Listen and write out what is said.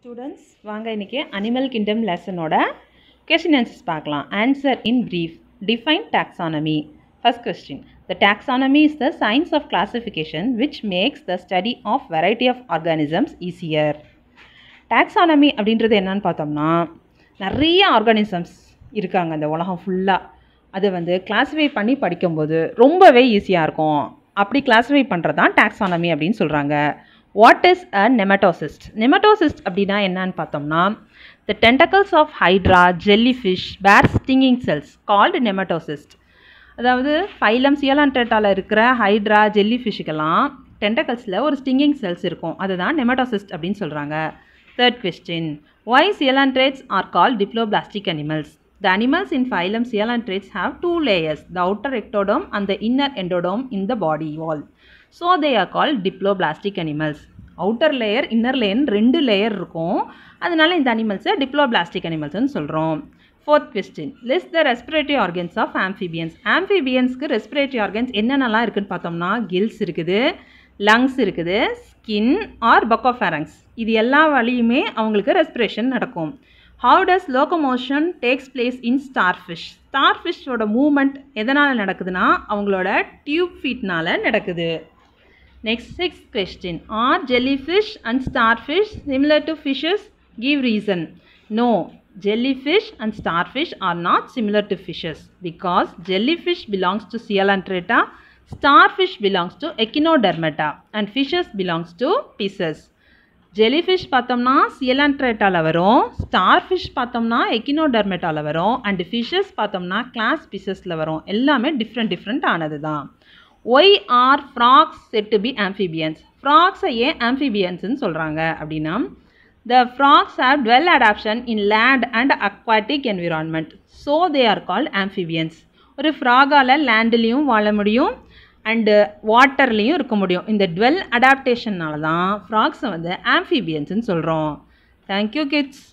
Students வாங்க இன்றைக்கி animal kingdom லெசனோட கொஷின் ஆன்சர்ஸ் பார்க்கலாம் answer in brief define taxonomy first question the taxonomy is the science of classification which makes the study of variety of organisms easier taxonomy அப்படின்றது என்னன்னு பார்த்தோம்னா நிறைய organisms இருக்காங்க இந்த உலகம் ஃபுல்லாக அதை வந்து கிளாஸிஃபை பண்ணி படிக்கும்போது ரொம்பவே ஈஸியாக இருக்கும் அப்படி கிளாஸிஃபை பண்ணுறது தான் டாக்ஸானமி அப்படின்னு சொல்கிறாங்க what is a nematocyst nematocyst அப்படின்னா என்னன்னு பார்த்தோம்னா the tentacles of hydra jellyfish bear stinging cells called nematocyst அதாவது ஃபைலம் சியலான்டேட்டாவில் இருக்கிற ஹைட்ரா ஜெல்லி ஃபிஷ்ஷுக்கெல்லாம் டென்டக்கல்ஸில் ஒரு ஸ்டிங்கிங் செல்ஸ் இருக்கும் அதுதான் நெமட்டோசிஸ்ட் அப்படின்னு சொல்கிறாங்க third question why coelenterates are call diploblastic animals the animals in phylum coelenterates have two layers the outer ectoderm and the inner endoderm in the body wall so they are call diploblastic animals outer layer inner லேயர்னு ரெண்டு layer இருக்கும் அதனால் இந்த அனிமல்ஸை diploblastic அனிமல்ஸ்னு சொல்கிறோம் fourth question list the respiratory organs of amphibians ஆம்ஃபிபியன்ஸ்க்கு respiratory organs என்னென்னலாம் இருக்குதுன்னு பார்த்தோம்னா கில்ஸ் இருக்குது லங்ஸ் இருக்குது ஸ்கின் ஆர் பக்கோஃபேரங்ஸ் இது எல்லா வழியுமே அவங்களுக்கு ரெஸ்பிரேஷன் நடக்கும் how does locomotion takes place in starfish ஸ்டார் ஃபிஷ்ஷோட மூமெண்ட் எதனால் நடக்குதுன்னா அவங்களோட டியூப் ஃபீட்னால் நடக்குது Next sixth question. Are jellyfish and starfish similar to fishes? Give reason. No. Jellyfish and starfish are not similar to fishes because jellyfish belongs to Coelenterata, starfish belongs to Echinodermata and fishes belongs to Pisces. Jellyfish பார்த்தோம்னா சியலான்ட்ரேட்டாவில் வரும் starfish பார்த்தோம்னா எக்கினோடர்மெட்டாவில் வரும் and fishes பார்த்தோம்னா class பிசஸில் வரும் எல்லாமே டிஃப்ரெண்ட் டிஃப்ரெண்ட் ஆனது தான் why are frogs said to be amphibians ஃப்ராக்ஸை ஏன் ஆம்ஃபிபியன்ஸ்னு சொல்கிறாங்க அப்படின்னா the frogs have dual adaptation in land and aquatic environment so they are called amphibians ஒரு ஃப்ராகால் லேண்ட்லேயும் வாழ முடியும் அண்டு வாட்டர்லேயும் இருக்க முடியும் இந்த டுவெல் அடாப்டேஷன்னால தான் ஃப்ராக்ஸை வந்து ஆம்ஃபிபியன்ஸ்னு சொல்கிறோம் தேங்க்யூ கிட்ஸ்